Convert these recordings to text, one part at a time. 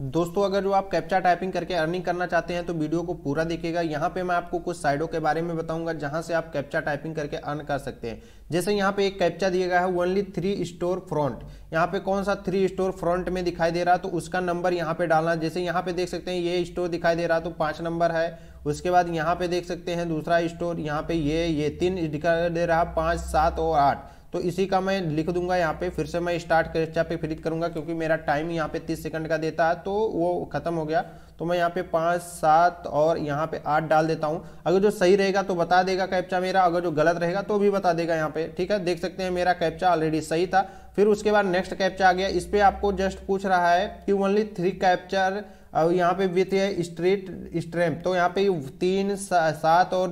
दोस्तों अगर जो आप कैप्चा टाइपिंग करके अर्निंग करना चाहते हैं तो वीडियो को पूरा देखिएगा यहाँ पे मैं आपको कुछ साइडों के बारे में बताऊंगा जहाँ से आप कैप्चा टाइपिंग करके अर्न कर सकते हैं जैसे यहाँ पे एक कैप्चा दिया गया है ओनली थ्री स्टोर फ्रंट यहाँ पे कौन सा थ्री स्टोर फ्रंट में दिखाई दे रहा है तो उसका नंबर यहाँ पे डालना जैसे यहाँ पे देख सकते हैं ये स्टोर दिखाई दे रहा तो पाँच नंबर है उसके बाद यहाँ पे देख सकते हैं दूसरा स्टोर यहाँ पे ये ये तीन दिखाई दे रहा पाँच सात और आठ तो इसी का मैं लिख दूंगा यहाँ पे फिर से मैं स्टार्ट कैप्चा पे फ्रिक करूंगा क्योंकि मेरा टाइम यहाँ पे तीस सेकंड का देता है तो वो खत्म हो गया तो मैं यहाँ पे पाँच सात और यहाँ पे आठ डाल देता हूँ अगर जो सही रहेगा तो बता देगा कैप्चा मेरा अगर जो गलत रहेगा तो भी बता देगा यहाँ पे ठीक है देख सकते हैं मेरा कैप्चा ऑलरेडी सही था फिर उसके बाद नेक्स्ट कैप्चा आ गया इस पर आपको जस्ट पूछ रहा है कि ओनली थ्री कैप्चर और यहाँ पे विथ है स्ट्रीट स्ट्रेम तो यहाँ पे तीन सात और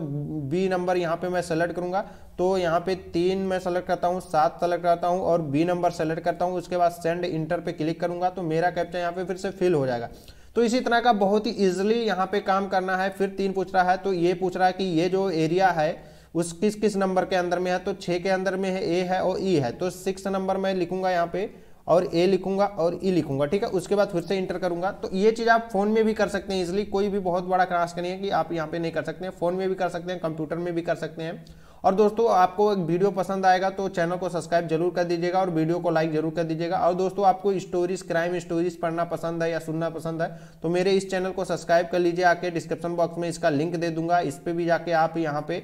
बी नंबर यहाँ पे मैं सेलेक्ट करूंगा तो यहाँ पे तीन मैं सेलेक्ट करता हूँ सात सेलेक्ट करता हूँ और बी नंबर सेलेक्ट करता हूँ उसके बाद सेंड इंटर पे क्लिक करूंगा तो मेरा कैप्चा यहाँ पे फिर से फिल हो जाएगा तो इसी तरह का बहुत ही ईजिली यहाँ पे काम करना है फिर तीन पूछ रहा है तो ये पूछ रहा है कि ये जो एरिया है उस किस किस नंबर के अंदर में है तो छः के अंदर में है ए है और ई e है तो सिक्स नंबर में लिखूंगा यहाँ पे और ए लिखूंगा और ई e लिखूंगा ठीक है उसके बाद फिर से इंटर करूंगा तो ये चीज़ आप फोन में भी कर सकते हैं इजिली कोई भी बहुत बड़ा क्रास नहीं है कि आप यहाँ पे नहीं कर सकते हैं फोन में भी कर सकते हैं कंप्यूटर में भी कर सकते हैं और दोस्तों आपको एक वीडियो पसंद आएगा तो चैनल को सब्सक्राइब जरूर कर दीजिएगा और वीडियो को लाइक जरूर कर दीजिएगा और दोस्तों आपको स्टोरीज क्राइम स्टोरीज पढ़ना पसंद है या सुनना पसंद है तो मेरे इस चैनल को सब्सक्राइब कर लीजिए आके डिस्क्रिप्शन बॉक्स में इसका लिंक दे दूंगा इस पर भी जाके आप यहाँ पे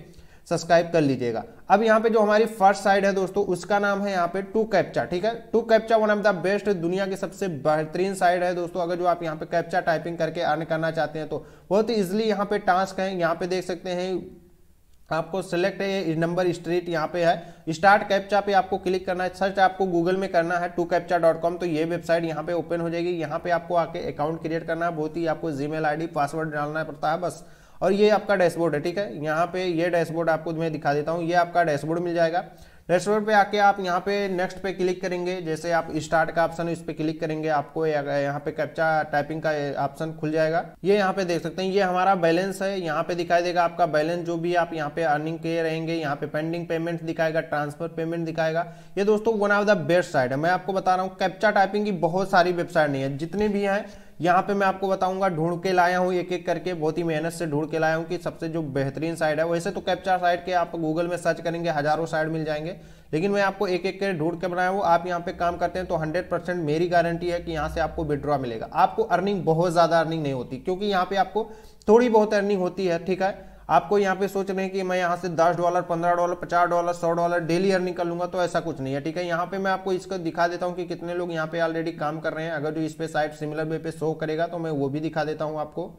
सब्सक्राइब कर लीजिएगा अब यहाँ पे जो हमारी फर्स्ट साइड है दोस्तों उसका नाम है यहाँ पे टू कैप्चा ठीक है two captcha one of the best दुनिया की सबसे बेहतरीन साइड है दोस्तों अगर जो आप यहाँ पे कैप्चा टाइपिंग करके अर्न करना चाहते हैं तो बहुत ही इजिली यहाँ पे टास्क है यहाँ पे देख सकते हैं तो आपको सेलेक्ट है नंबर स्ट्रीट यहाँ पे है स्टार्ट कैप्चा पे आपको क्लिक करना है सर्च आपको गूगल में करना है टू कैप्चा डॉट कॉम तो ये वेबसाइट यहाँ पे ओपन हो जाएगी यहाँ पे आपको आके अकाउंट क्रिएट करना है बहुत ही आपको जीमेल आईडी पासवर्ड डालना पड़ता है बस और ये आपका डैशबोर्ड है ठीक है यहाँ पे ये डैशबोर्ड आपको मैं दिखा देता हूँ ये आपका डैशबोर्ड मिल जाएगा डैशबोर्ड पे आके आप यहाँ पे नेक्स्ट पे क्लिक करेंगे जैसे आप स्टार्ट का ऑप्शन इस पे क्लिक करेंगे आपको यहाँ पे कैप्चा टाइपिंग का ऑप्शन खुल जाएगा ये यहाँ पे देख सकते हैं ये हमारा बैलेंस है यहाँ पे दिखाई देगा आपका बैलेंस जो भी आप यहाँ पे अर्निंग किए रहेंगे यहाँ पे पेंडिंग पेमेंट दिखाएगा ट्रांसफर पेमेंट दिखाएगा ये दोस्तों one of the best site है मैं आपको बता रहा हूँ कैप्चा टाइपिंग की बहुत सारी वेबसाइट नहीं है जितनी भी हैं यहाँ पे मैं आपको बताऊंगा ढूंढ के लाया हूँ एक एक करके बहुत ही मेहनत से ढूंढ के लाया हूँ कि सबसे जो बेहतरीन साइड है वैसे तो कैप्चा साइड के आप गूगल में सर्च करेंगे हजारों साइड मिल जाएंगे लेकिन मैं आपको एक एक करके ढूंढ के बनाया हूँ आप यहाँ पे काम करते हैं तो हंड्रेड परसेंट मेरी गारंटी है कि यहाँ से आपको विड्रॉ मिलेगा आपको अर्निंग बहुत ज़्यादा अर्निंग नहीं होती क्योंकि यहाँ पे आपको थोड़ी बहुत अर्निंग होती है ठीक है आपको यहाँ पे सोच रहे हैं कि मैं यहाँ से दस डॉलर पंद्रह डॉलर पचास डॉलर सौ डॉलर डेली अर्निंग कर लूंगा तो ऐसा कुछ नहीं है ठीक है यहाँ पे मैं आपको इसको दिखा देता हूँ कि कितने लोग यहाँ पे ऑलरेडी काम कर रहे हैं अगर जो इस पे साइट सिमिलर वे पे शो करेगा तो मैं वो भी दिखा देता हूँ आपको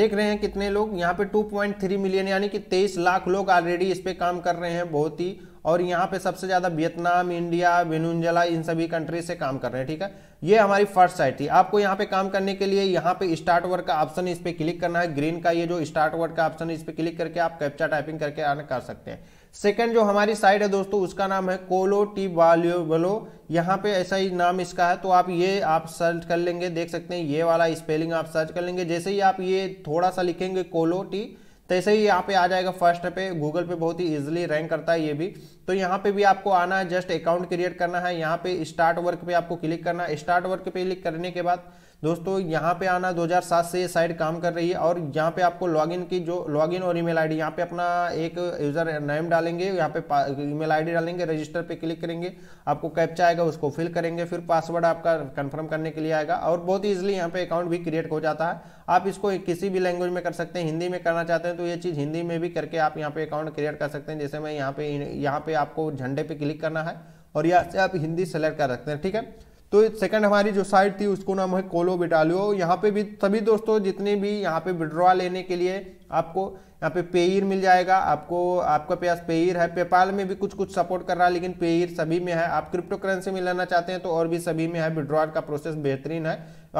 देख रहे हैं कितने लोग यहाँ पे 2.3 मिलियन यानी कि 23 लाख लोग ऑलरेडी इस पे काम कर रहे हैं बहुत ही और यहाँ पे सबसे ज़्यादा वियतनाम इंडिया वेनुंजला इन सभी कंट्री से काम कर रहे हैं ठीक है ये हमारी फर्स्ट साइट थी आपको यहाँ पे काम करने के लिए यहाँ पे स्टार्ट वर्क का ऑप्शन इस पर क्लिक करना है ग्रीन का ये जो स्टार्ट वर्क का ऑप्शन इस पर क्लिक करके आप कैप्चा टाइपिंग करके आने कर सकते हैं सेकेंड जो हमारी साइट है दोस्तों उसका नाम है कोलो टी वालो यहाँ पे ऐसा ही नाम इसका है तो आप ये आप सर्च कर लेंगे देख सकते हैं ये वाला स्पेलिंग आप सर्च कर लेंगे जैसे ही आप ये थोड़ा सा लिखेंगे कोलो टी तो ऐसे ही यहाँ पे आ जाएगा फर्स्ट पे गूगल पे बहुत ही इजिली रैंक करता है ये भी तो यहाँ पे भी आपको आना है जस्ट अकाउंट क्रिएट करना है यहाँ पे स्टार्ट वर्क पे आपको क्लिक करना है स्टार्ट वर्क पे क्लिक करने के बाद दोस्तों यहाँ पे आना 2007 से ये साइट काम कर रही है और यहाँ पे आपको लॉगिन की जो लॉगिन और ईमेल आईडी यहाँ पे अपना एक यूज़र नेम डालेंगे यहाँ पे ईमेल आईडी डालेंगे रजिस्टर पे क्लिक करेंगे आपको कैप्चा आएगा उसको फिल करेंगे फिर पासवर्ड आपका कन्फर्म करने के लिए आएगा और बहुत ईजिली यहाँ पे अकाउंट भी क्रिएट हो जाता है आप इसको किसी भी लैंग्वेज में कर सकते हैं हिंदी में करना चाहते हैं तो ये चीज़ हिंदी में भी करके आप यहाँ पे अकाउंट क्रिएट कर सकते हैं जैसे मैं यहाँ पे यहाँ पे आपको झंडे पर क्लिक करना है और यहाँ से आप हिंदी सेलेक्ट कर सकते हैं ठीक है तो सेकंड हमारी जो साइट थी उसको नाम है कोलो बिटालियो यहाँ पे भी सभी दोस्तों जितने भी यहाँ पे विड्रॉ लेने के लिए आपको यहाँ पे पेयर मिल जाएगा आपको आपका पास पेयर है पेपाल में भी कुछ कुछ सपोर्ट कर रहा है लेकिन पेयर सभी में है आप क्रिप्टो करेंसी में लेना चाहते हैं तो और भी सभी में है विड्रॉल का प्रोसेस बेहतरीन है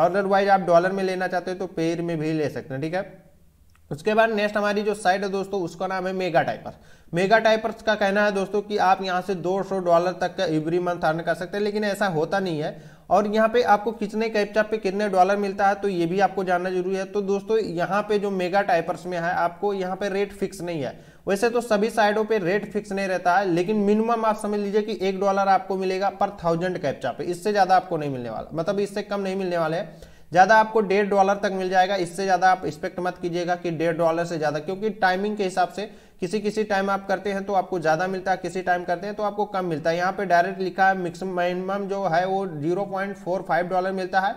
अदरवाइज आप डॉलर में लेना चाहते हैं तो पेयर में भी ले सकते हैं ठीक है उसके बाद नेक्स्ट हमारी जो साइट है दोस्तों उसका नाम है मेगा टाइपर मेगा टाइपर्स का कहना है दोस्तों कि आप यहां से 200 डॉलर तक का एवरी मंथ अर्न कर सकते हैं लेकिन ऐसा होता नहीं है और यहाँ पे आपको कितने कैप्चा पे कितने डॉलर मिलता है तो ये भी आपको जानना जरूरी है तो दोस्तों यहाँ पे जो मेगा टाइपर्स में है आपको यहाँ पे रेट फिक्स नहीं है वैसे तो सभी साइडों पे रेट फिक्स नहीं रहता है लेकिन मिनिमम आप समझ लीजिए कि एक डॉलर आपको मिलेगा पर थाउजेंड कैप्चा पे इससे ज़्यादा आपको नहीं मिलने वाला मतलब इससे कम नहीं मिलने वाले है ज़्यादा आपको डेढ़ डॉलर तक मिल जाएगा इससे ज़्यादा आप एक्सपेक्ट मत कीजिएगा कि डेढ़ डॉलर से ज़्यादा क्योंकि टाइमिंग के हिसाब से किसी किसी टाइम आप करते हैं तो आपको ज़्यादा मिलता है किसी टाइम करते हैं तो आपको कम मिलता है यहाँ पे डायरेक्ट लिखा है मैक्सिमम मिनिमम जो है वो फाइव डॉलर मिलता है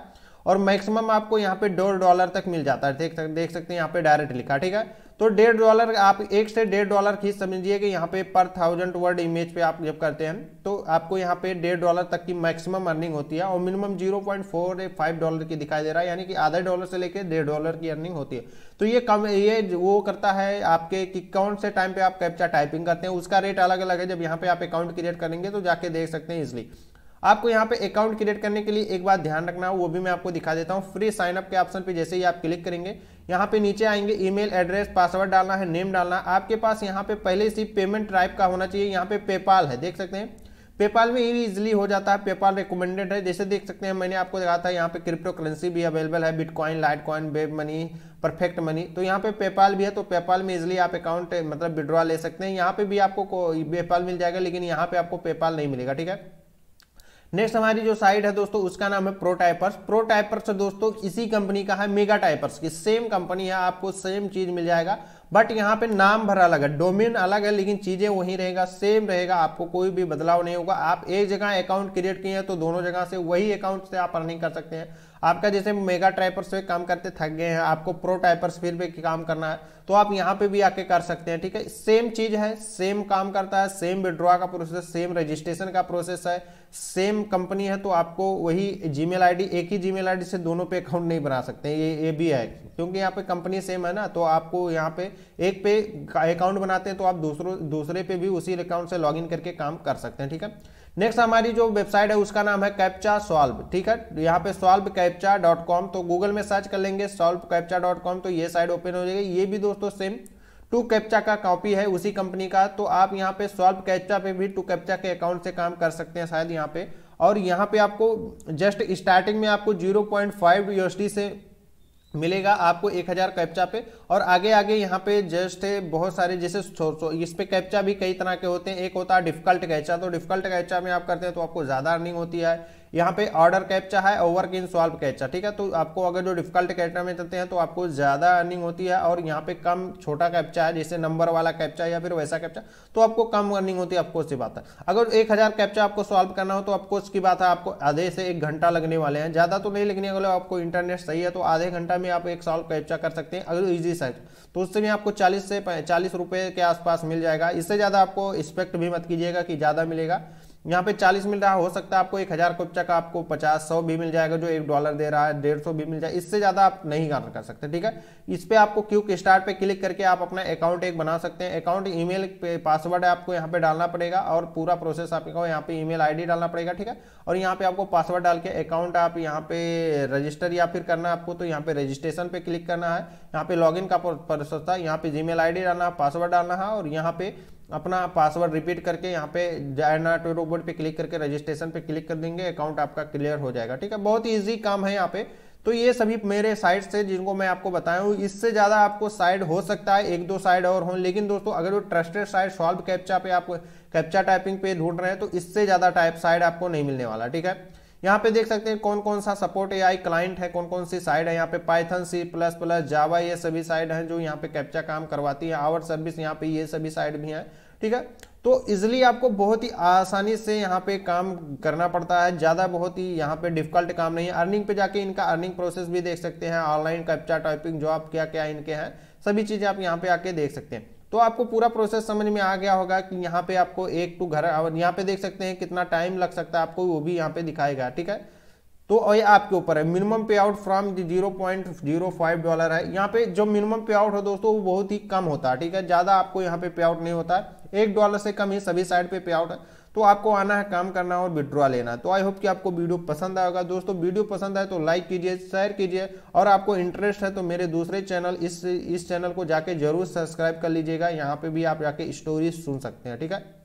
और मैक्सिमम आपको यहाँ पे दो डॉलर तक मिल जाता है देख सकते हैं यहाँ पे डायरेक्ट लिखा ठीक है तो डेढ़ डॉलर आप एक से डेढ़ डॉलर की समझिए कि यहाँ पे पर थाउजेंड वर्ड इमेज पे आप जब करते हैं तो आपको यहाँ पे डेढ़ डॉलर तक की मैक्सिमम अर्निंग होती है और minimum zero point four five dollar की दिखाई दे रहा है यानी कि आधा डॉलर से लेकर डेढ़ डॉलर की अर्निंग होती है तो ये कम ये वो करता है आपके कि कौन से टाइम पे आप कैप्चा टाइपिंग करते हैं उसका रेट अलग अलग है जब यहाँ पे आप अकाउंट क्रिएट करेंगे तो जाके देख सकते हैं इजिली आपको यहाँ पे अकाउंट क्रिएट करने के लिए एक बात ध्यान रखना वो भी मैं आपको दिखा देता हूँ फ्री साइन अप के ऑप्शन पे जैसे ही आप क्लिक करेंगे यहाँ पे नीचे आएंगे ईमेल एड्रेस पासवर्ड डालना है नेम डालना आपके पास यहाँ पे पहले से पेमेंट टाइप का होना चाहिए यहाँ पे पेपाल है देख सकते हैं पेपाल में ये हो जाता है पेपाल रिकमेंडेड है जैसे देख सकते हैं मैंने आपको दिखा था यहाँ पे क्रिप्टो करेंसी भी अवेलेबल है bitcoin litecoin web money perfect money तो यहाँ पे पेपाल भी है तो पेपाल में इजिली आप अकाउंट मतलब विड्रॉ ले सकते हैं यहाँ पे भी आपको पेपाल मिल जाएगा लेकिन यहाँ पे आपको पेपाल नहीं मिलेगा ठीक है नेक्स्ट हमारी जो साइड है दोस्तों उसका नाम है प्रोटाइपर्स प्रोटाइपर्स दोस्तों इसी कंपनी का है मेगा टाइपर्स की सेम कंपनी है आपको सेम चीज मिल जाएगा बट यहाँ पे नाम भरा अलग है डोमेन अलग है लेकिन चीजें वही रहेगा सेम रहेगा आपको कोई भी बदलाव नहीं होगा आप एक जगह अकाउंट क्रिएट किए हैं तो दोनों जगह से वही अकाउंट से आप अर्निंग कर सकते हैं आपका जैसे मेगा ट्राइपर्स पे काम करते थक गए हैं आपको प्रो टाइपर्स फिर भी काम करना है तो आप यहाँ पे भी आके कर सकते हैं ठीक है सेम चीज़ है सेम काम करता है सेम विड्रॉ का प्रोसेस सेम रजिस्ट्रेशन का प्रोसेस है सेम कंपनी है तो आपको वही जीमेल मेल एक ही जीमेल मेल से दोनों पे अकाउंट नहीं बना सकते ये ये भी है क्योंकि यहाँ पे कंपनी सेम है ना तो आपको यहाँ पे एक पे अकाउंट बनाते हैं तो आप दूसरों दूसरे पे भी उसी अकाउंट से लॉग करके काम कर सकते हैं ठीक है नेक्स्ट हमारी जो वेबसाइट है उसका नाम है कैप्चा सॉल्व ठीक है तो यहाँ पे सॉल्व कैप्चा डॉट कॉम तो गूगल में सर्च कर लेंगे सॉल्व कैप्चा डॉट कॉम तो ये साइड ओपन हो जाएगी ये भी दोस्तों सेम टू कैप्चा का कॉपी है उसी कंपनी का तो आप यहाँ पे सॉल्व कैप्चा पे भी टू कैप्चा के अकाउंट से काम कर सकते हैं शायद यहाँ पे और यहाँ पे आपको जस्ट स्टार्टिंग में आपको जीरो पॉइंट फाइव से मिलेगा आपको एक हजार कैप्चा पे और आगे आगे यहाँ पे जस्ट है बहुत सारे जैसे इस पे कैप्चा भी कई तरह के होते हैं एक होता है डिफिकल्ट कैचा तो डिफिकल्ट कैचा में आप करते हैं तो आपको ज़्यादा अर्निंग होती है यहाँ पे ऑर्डर कैप्चा है ओवर किन सॉल्व कैप्चा ठीक है तो आपको अगर जो डिफिकल्ट कैटर में चलते हैं तो आपको ज़्यादा अर्निंग होती है और यहाँ पे कम छोटा कैप्चा है जैसे नंबर वाला कैप्चा या फिर वैसा कैप्चा तो आपको कम अर्निंग होती है आपको उसकी बात है अगर एक हज़ार कैप्चा आपको सॉल्व करना हो तो आपको उसकी बात है आपको आधे से एक घंटा लगने वाले हैं ज़्यादा तो नहीं लगने वाले आपको इंटरनेट सही है तो आधे घंटा में आप एक सॉल्व कैप्चा कर सकते हैं अगर ईजी साइज तो उससे भी आपको चालीस से चालीस रुपये के आसपास मिल जाएगा इससे ज़्यादा आपको एक्सपेक्ट भी मत कीजिएगा कि ज़्यादा मिलेगा यहाँ पे 40 मिल रहा है हो सकता है आपको एक हज़ार कुप्चा का आपको 50 सौ भी मिल जाएगा जो एक डॉलर दे रहा है डेढ़ सौ भी मिल जाए इससे ज़्यादा आप नहीं अर्न कर सकते ठीक है इस पर आपको क्यूक स्टार्ट पे क्लिक करके आप अपना अकाउंट एक बना सकते हैं अकाउंट ईमेल पे पासवर्ड है आपको यहाँ पे डालना पड़ेगा और पूरा प्रोसेस आपको यहाँ पे ई मेल डालना पड़ेगा ठीक है और यहाँ पे आपको पासवर्ड डाल के अकाउंट आप यहाँ पे रजिस्टर या फिर करना है आपको तो यहाँ पे रजिस्ट्रेशन पे क्लिक करना है यहाँ पे लॉग का प्रोसेस था यहाँ पे जी मेल डालना है पासवर्ड डालना है और यहाँ पे अपना पासवर्ड रिपीट करके यहाँ पे जाना टू रोबोट पे क्लिक करके रजिस्ट्रेशन पे क्लिक कर देंगे अकाउंट आपका क्लियर हो जाएगा ठीक है बहुत ईजी काम है यहाँ पे तो ये सभी मेरे साइट्स से जिनको मैं आपको बताया हूँ इससे ज़्यादा आपको साइड हो सकता है एक दो साइड और हों लेकिन दोस्तों अगर वो ट्रस्टेड साइड सॉल्व कैप्चा पे आप कैप्चा टाइपिंग पे ढूंढ रहे हैं तो इससे ज़्यादा टाइप साइड आपको नहीं मिलने वाला ठीक है यहाँ पे देख सकते हैं कौन कौन सा सपोर्ट ए क्लाइंट है कौन कौन सी साइड है यहाँ पे Python C plus plus Java ये सभी साइड हैं जो यहाँ पे कैप्चा काम करवाती है आवर सर्विस यहाँ पे ये सभी साइड भी हैं ठीक है तो इजिली आपको बहुत ही आसानी से यहाँ पे काम करना पड़ता है ज़्यादा बहुत ही यहाँ पे डिफिकल्ट काम नहीं है अर्निंग पे जाके इनका अर्निंग प्रोसेस भी देख सकते हैं ऑनलाइन कैप्चा टाइपिंग जॉब क्या क्या इनके हैं सभी चीज़ें आप यहाँ पे आके देख सकते हैं तो आपको पूरा प्रोसेस समझ में आ गया होगा कि यहाँ पे आपको एक टू घर यहाँ पे देख सकते हैं कितना टाइम लग सकता है आपको वो भी यहाँ पे दिखाएगा ठीक है तो ये आपके ऊपर है minimum payout from zero point zero five dollar है यहाँ पे जो मिनिमम पे आउट है दोस्तों वो बहुत ही कम होता है ठीक है ज़्यादा आपको यहाँ पे पे आउट नहीं होता है एक डॉलर से कम ही सभी साइड पे पे आउट है तो आपको आना है काम करना है और विड्रॉ लेना है तो आई होप कि आपको वीडियो पसंद आएगा दोस्तों वीडियो पसंद आए तो लाइक कीजिए शेयर कीजिए और आपको इंटरेस्ट है तो मेरे दूसरे चैनल इस इस चैनल को जाके जरूर सब्सक्राइब कर लीजिएगा यहाँ पे भी आप जाके स्टोरी सुन सकते हैं ठीक है